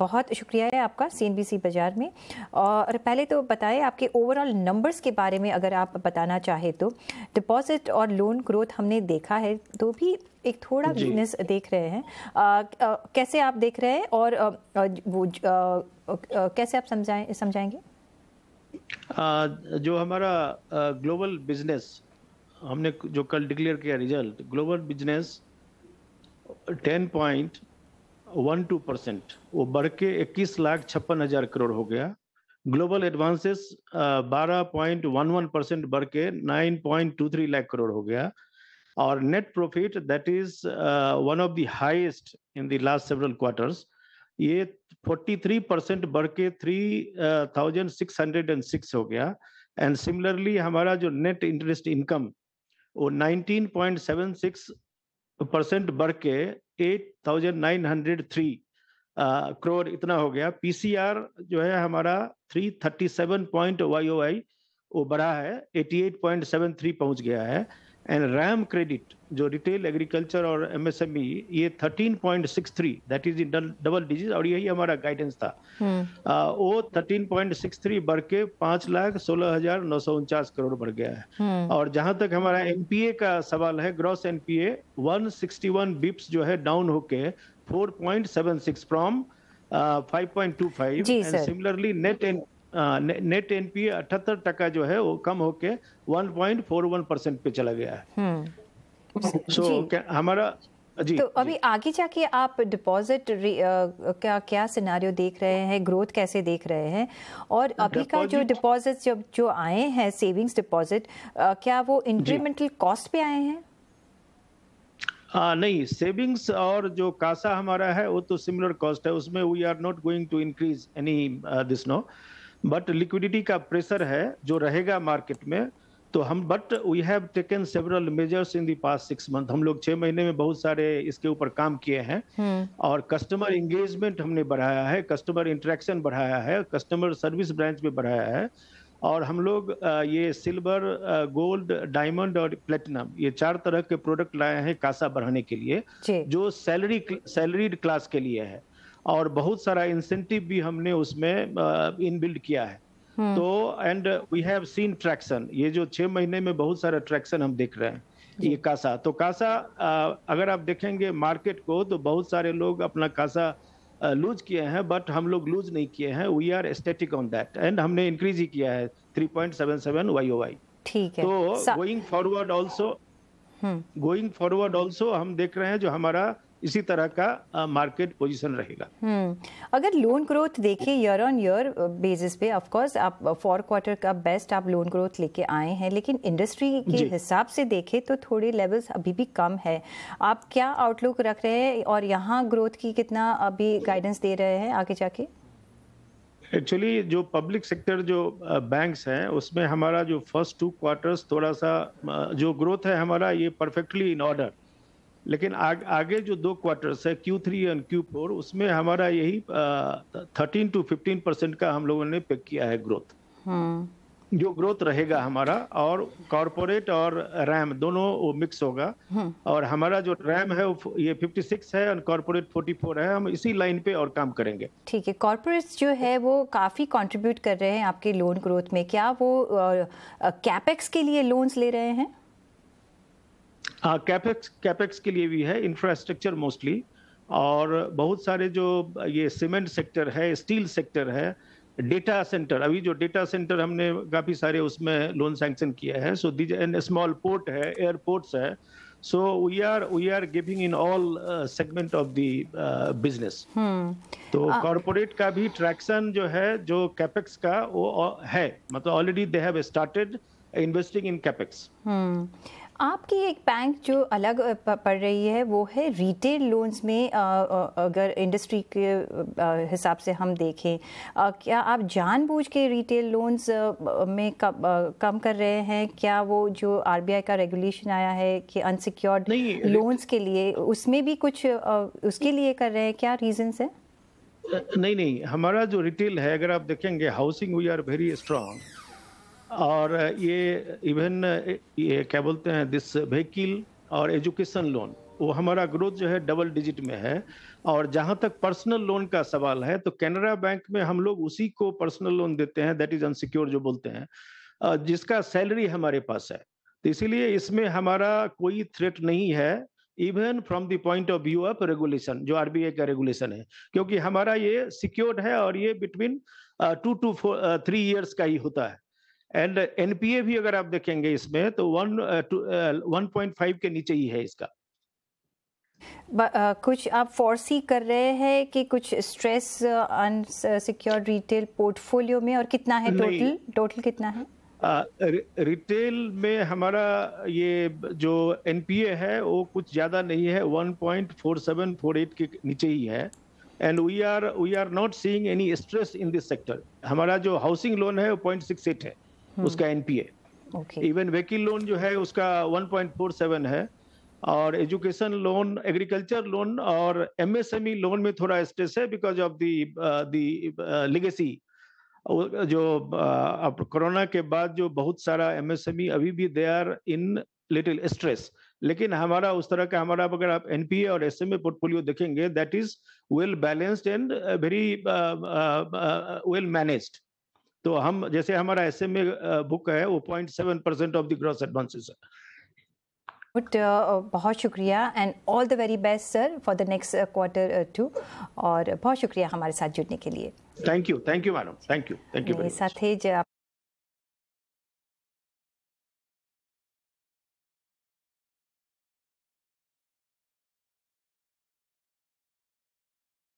बहुत शुक्रिया है आपका सी बाजार में और पहले तो बताएं आपके ओवरऑल नंबर्स के बारे में अगर आप बताना चाहें तो डिपॉजिट और लोन ग्रोथ हमने देखा है तो भी एक थोड़ा बिजनेस देख रहे हैं आ, आ, कैसे आप देख रहे हैं और आ, वो आ, कैसे आप समझाएं समझाएंगे आ, जो हमारा ग्लोबल बिजनेस हमने जो कल डिक्लेयर किया result global business ten point one two percent वो बढ़ के इक्कीस लाख छप्पन हजार करोड़ हो गया ग्लोबल एडवांसेस बारह पॉइंट वन वन परसेंट बढ़ के nine point two three lakh crore हो गया और net profit that is one of the highest in the last several quarters ये फोर्टी थ्री परसेंट बढ़ के three thousand six hundred and six हो गया एंड सिमिलरली हमारा जो नेट इंटरेस्ट इनकम वो nineteen point seven six percent बढ़ के 8,903 करोड़ इतना हो गया पीसीआर जो है हमारा 337 पॉइंट वो बढ़ा है 88.73 पहुंच गया है एंड रैम क्रेडिट जो रिटेल एग्रीकल्चर और एमएसएमई e, ये 13.63 that is in double digit और यही हमारा गाइडेंस था हम्म। आ, वो 13.63 पॉइंट सिक्स थ्री बढ़ के पांच लाख सोलह हजार नौ सौ उनचास करोड़ बढ़ गया है हम्म। और जहां तक हमारा एनपीए का सवाल है ग्रॉस एनपीए 161 बिप्स जो है डाउन होके 4.76 from five point two five similarly net an net NPA अठहत्तर टका जो है वो कम होके 1.41 परसेंट पे चला गया है सो हम्म। so, हमारा जी तो अभी जी. आगे जाके आप डिपॉजिट का क्या सिनारियो देख रहे हैं ग्रोथ कैसे देख रहे हैं और अभी का जो डिपॉजिट जब जो आए हैं सेविंग्स डिपॉजिट क्या वो इंक्रीमेंटल कॉस्ट पे आए हैं आ, नहीं सेविंग्स और जो कासा हमारा है वो तो सिमिलर कॉस्ट है उसमें we are not going to increase any this no but liquidity का प्रेशर है जो रहेगा मार्केट में तो हम but we have taken several measures in the past six month हम लोग छः महीने में बहुत सारे इसके ऊपर काम किए हैं हम्म। और कस्टमर इंगेजमेंट हमने बढ़ाया है कस्टमर इंट्रैक्शन बढ़ाया है कस्टमर सर्विस ब्रांच में बढ़ाया है और हम लोग ये सिल्वर गोल्ड डायमंड और प्लेटिनम ये चार तरह के प्रोडक्ट लाए हैं कासा बढ़ाने के लिए जो सैलरी सैलरीड क्लास के लिए है और बहुत सारा इंसेंटिव भी हमने उसमें इनबिल्ड किया है हम्म। तो and we have seen traction ये जो छह महीने में बहुत सारा ट्रैक्शन हम देख रहे हैं ये कासा तो कासा अगर आप देखेंगे मार्केट को तो बहुत सारे लोग अपना कासा लूज किए हैं बट हम लोग लूज नहीं किए हैं we are static on that and हमने इंक्रीज ही किया है three point seven seven Y O Y ठीक है तो going forward also going forward also हम देख रहे हैं जो हमारा इसी तरह का मार्केट पोजीशन रहेगा हम्म, अगर लोन ग्रोथ देखें ईयर ऑन ईयर बेसिस पे ऑफ कोर्स आप फोर क्वार्टर का बेस्ट आप लोन ग्रोथ लेके आए हैं लेकिन इंडस्ट्री के हिसाब से देखें तो थोड़े लेवल्स अभी भी कम है आप क्या आउटलुक रख रहे हैं और यहाँ ग्रोथ की कितना अभी गाइडेंस दे रहे हैं आगे जाके एक्चुअली जो पब्लिक सेक्टर जो बैंक्स हैं उसमें हमारा जो फर्स्ट टू क्वार्टर्स थोड़ा सा जो ग्रोथ है हमारा ये परफेक्टली इन ऑर्डर लेकिन आ, आगे जो दो क्वार्टर्स है Q three and Q four उसमें हमारा यही थर्टीन टू फिफ्टीन परसेंट का हम लोगों ने पे किया है ग्रोथ हाँ। जो ग्रोथ रहेगा हमारा और कॉरपोरेट और रैम दोनों वो मिक्स होगा हाँ। और हमारा जो रैम है वो ये 56 है और कॉरपोरेट 44 है हम इसी लाइन पे और काम करेंगे ठीक है कॉरपोरेट्स जो है वो काफ़ी कंट्रीब्यूट कर रहे हैं आपके लोन ग्रोथ में क्या वो कैपेक्स के लिए लोन्स ले रहे हैं कैपेक्स हाँ, कैपेक्स के लिए भी है इंफ्रास्ट्रक्चर मोस्टली और बहुत सारे जो ये सीमेंट सेक्टर है स्टील सेक्टर है डेटा सेंटर अभी जो डेटा सेंटर हमने काफ़ी सारे उसमें लोन सैंक्शन किया है so these an small port है एयरपोर्ट्स है so we are we are giving in all segment of the business तो कॉरपोरेट uh, का भी ट्रैक्शन जो है जो कैपेक्स का वो uh, है मतलब already they have started investing in capex आपकी एक बैंक जो अलग पड़ रही है वो है रिटेल लोन्स में अगर इंडस्ट्री के हिसाब से हम देखें क्या आप जानबूझ के रिटेल लोन्स में कम कर रहे हैं क्या वो जो आरबीआई का रेगुलेशन आया है कि अनसिक्योर्ड लोन्स के लिए उसमें भी कुछ उसके लिए कर रहे हैं क्या रीजंस है नहीं नहीं हमारा जो रिटेल है अगर आप देखेंगे housing we are very strong और ये इवन ये क्या बोलते हैं दिस व्हीकिल और एजुकेशन लोन वो हमारा ग्रोथ जो है डबल डिजिट में है और जहां तक पर्सनल लोन का सवाल है तो कैनरा बैंक में हम लोग उसी को पर्सनल लोन देते हैं दैट इज अनसिक्योर जो बोलते हैं जिसका सैलरी हमारे पास है तो इसीलिए इसमें हमारा कोई थ्रेट नहीं है even from the point of view of regulation जो आर का रेगुलेशन है क्योंकि हमारा ये सिक्योर्ड है और ये between two to four three years का ही होता है एंड एनपीए भी अगर आप देखेंगे इसमें तो वन वन पॉइंट फाइव के नीचे ही है इसका आ, uh, कुछ आप फोर्सी कर रहे हैं कि कुछ स्ट्रेस अनसिक्योर्ड रिटेल पोर्टफोलियो में और कितना है टोटल टोटल कितना है आ, uh, रिटेल में हमारा ये जो एनपीए है वो कुछ ज़्यादा नहीं है 1.4748 के नीचे ही है and we are we are not seeing any stress in this sector हमारा जो हाउसिंग लोन है वो पॉइंट है हम्म। उसका एनपीए इवन व्हीकिल लोन जो है उसका 1.47 है और एजुकेशन लोन एग्रीकल्चर लोन और एमएसएमई लोन e में थोड़ा स्ट्रेस है because of the the legacy जो कोरोना uh, के बाद जो बहुत सारा एमएसएमई e अभी भी they are in little stress लेकिन हमारा उस तरह का हमारा अगर आप एनपीए और एस एम पोर्टफोलियो देखेंगे that is well balanced and very well managed तो हम जैसे हमारा एस एम ए बुक है वो point seven percent of the gross advances है बट uh, uh, बहुत शुक्रिया and all the very best sir for the next quarter too और बहुत शुक्रिया हमारे साथ जुड़ने के लिए thank you thank you madam thank you thank you मेरे साथ थे